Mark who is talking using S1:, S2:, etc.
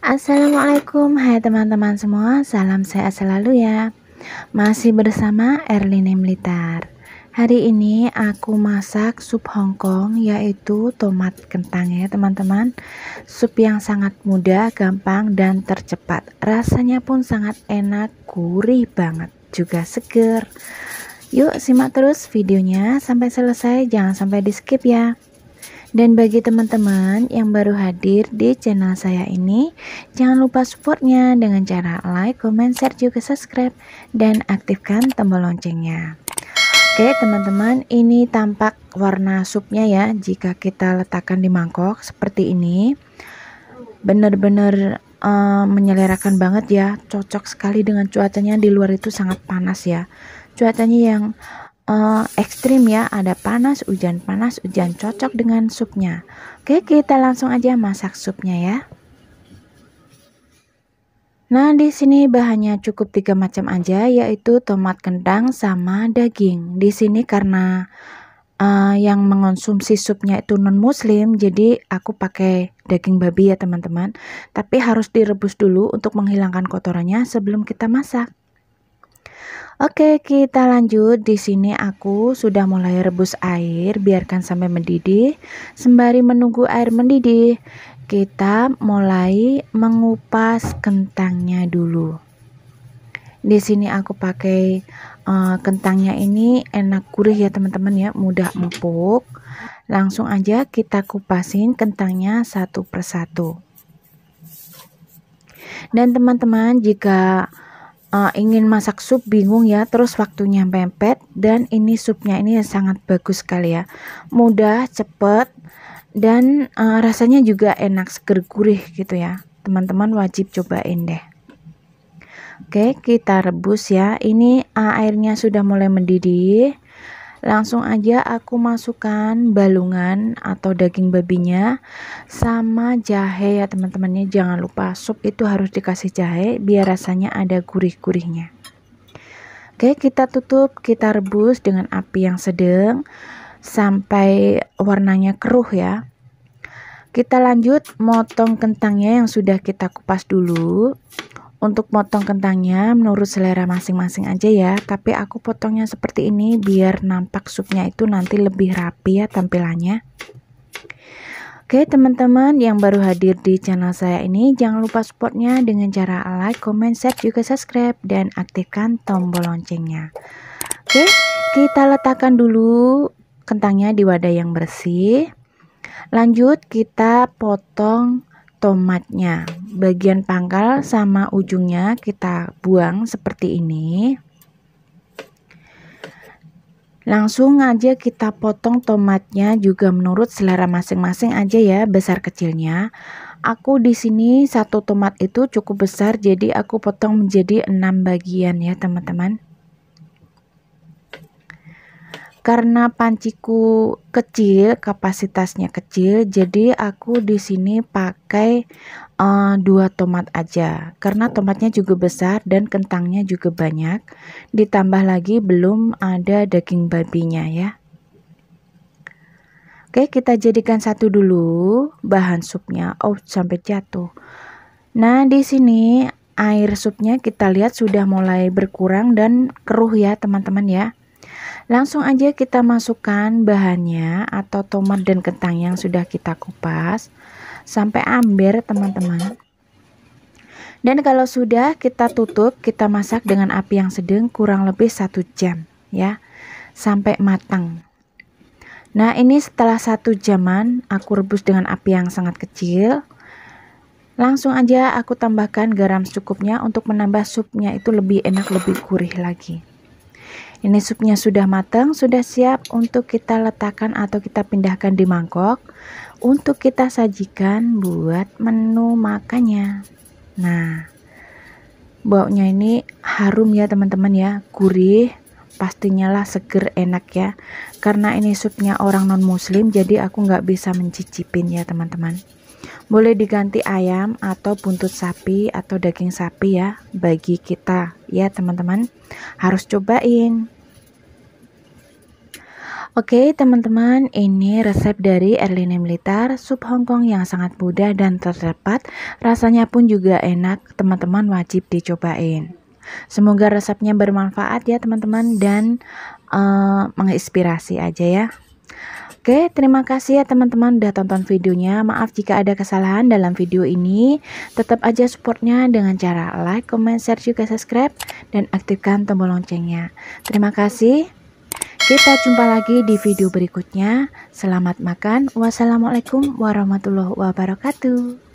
S1: Assalamualaikum, hai teman-teman semua, salam sehat selalu ya. Masih bersama Erline Melitar. Hari ini aku masak sup Hongkong yaitu tomat kentang ya teman-teman. Sup yang sangat mudah, gampang dan tercepat. Rasanya pun sangat enak, gurih banget, juga seger. Yuk simak terus videonya sampai selesai, jangan sampai di skip ya. Dan bagi teman-teman yang baru hadir di channel saya ini, jangan lupa supportnya dengan cara like, comment, share, juga subscribe, dan aktifkan tombol loncengnya. Oke teman-teman, ini tampak warna supnya ya jika kita letakkan di mangkok seperti ini. Benar-benar uh, menyelerakan banget ya, cocok sekali dengan cuacanya di luar itu sangat panas ya. Cuacanya yang uh, ekstrim ya ada panas hujan panas hujan cocok dengan supnya oke kita langsung aja masak supnya ya Nah, di sini bahannya cukup tiga macam aja, yaitu tomat kentang, sama daging. Di sini karena uh, yang mengonsumsi supnya itu non-muslim, jadi aku pakai daging babi ya teman-teman. Tapi harus direbus dulu untuk menghilangkan kotorannya sebelum kita masak. Oke, kita lanjut. Di sini aku sudah mulai rebus air, biarkan sampai mendidih. Sembari menunggu air mendidih, kita mulai mengupas kentangnya dulu. Di sini aku pakai uh, kentangnya ini enak gurih ya teman-teman ya, mudah empuk. Langsung aja kita kupasin kentangnya satu persatu. Dan teman-teman jika uh, ingin masak sup bingung ya, terus waktunya mepet dan ini supnya ini sangat bagus sekali ya. Mudah, cepet dan uh, rasanya juga enak seger gurih gitu ya. Teman-teman wajib cobain deh. Oke, kita rebus ya. Ini uh, airnya sudah mulai mendidih. Langsung aja aku masukkan balungan atau daging babinya sama jahe ya teman-temannya. Jangan lupa sup itu harus dikasih jahe biar rasanya ada gurih-gurihnya. Oke, kita tutup, kita rebus dengan api yang sedang sampai warnanya keruh ya. Kita lanjut motong kentangnya yang sudah kita kupas dulu. Untuk potong kentangnya menurut selera masing-masing aja ya, tapi aku potongnya seperti ini biar nampak supnya itu nanti lebih rapi ya tampilannya. Oke teman-teman yang baru hadir di channel saya ini, jangan lupa supportnya dengan cara like, comment, share, juga subscribe, dan aktifkan tombol loncengnya. Oke, kita letakkan dulu kentangnya di wadah yang bersih. Lanjut kita potong tomatnya. Bagian pangkal sama ujungnya kita buang seperti ini. Langsung aja kita potong tomatnya juga menurut selera masing-masing aja ya besar kecilnya. Aku di sini satu tomat itu cukup besar jadi aku potong menjadi 6 bagian ya teman-teman. Karena panciku kecil, kapasitasnya kecil, jadi aku di sini pakai uh, dua tomat aja. Karena oh. tomatnya juga besar dan kentangnya juga banyak. Ditambah lagi belum ada daging babinya ya. Oke, kita jadikan satu dulu bahan supnya. Oh, sampai jatuh. Nah, di sini air supnya kita lihat sudah mulai berkurang dan keruh ya, teman-teman ya. Langsung aja kita masukkan bahannya atau tomat dan kentang yang sudah kita kupas sampai amber teman-teman. Dan kalau sudah kita tutup, kita masak dengan api yang sedang kurang lebih satu jam ya, sampai matang. Nah ini setelah satu jaman aku rebus dengan api yang sangat kecil. Langsung aja aku tambahkan garam secukupnya untuk menambah supnya itu lebih enak, lebih gurih lagi. Ini supnya sudah matang, sudah siap untuk kita letakkan atau kita pindahkan di mangkok untuk kita sajikan buat menu makannya. Nah, baunya ini harum ya teman-teman ya, gurih, pastinya lah seger enak ya. Karena ini supnya orang non muslim jadi aku nggak bisa mencicipin ya teman-teman. Boleh diganti ayam atau buntut sapi atau daging sapi ya bagi kita ya teman-teman harus cobain Oke teman-teman, ini resep dari Erlina Militar, sup Hongkong yang sangat mudah dan tercepat, rasanya pun juga enak, teman-teman wajib dicobain. Semoga resepnya bermanfaat ya teman-teman dan uh, menginspirasi aja ya. Oke, terima kasih ya teman-teman udah tonton videonya. Maaf jika ada kesalahan dalam video ini. Tetap aja supportnya dengan cara like, comment, share, juga subscribe, dan aktifkan tombol loncengnya. Terima kasih. Kita jumpa lagi di video berikutnya. Selamat makan. Wassalamualaikum warahmatullahi wabarakatuh.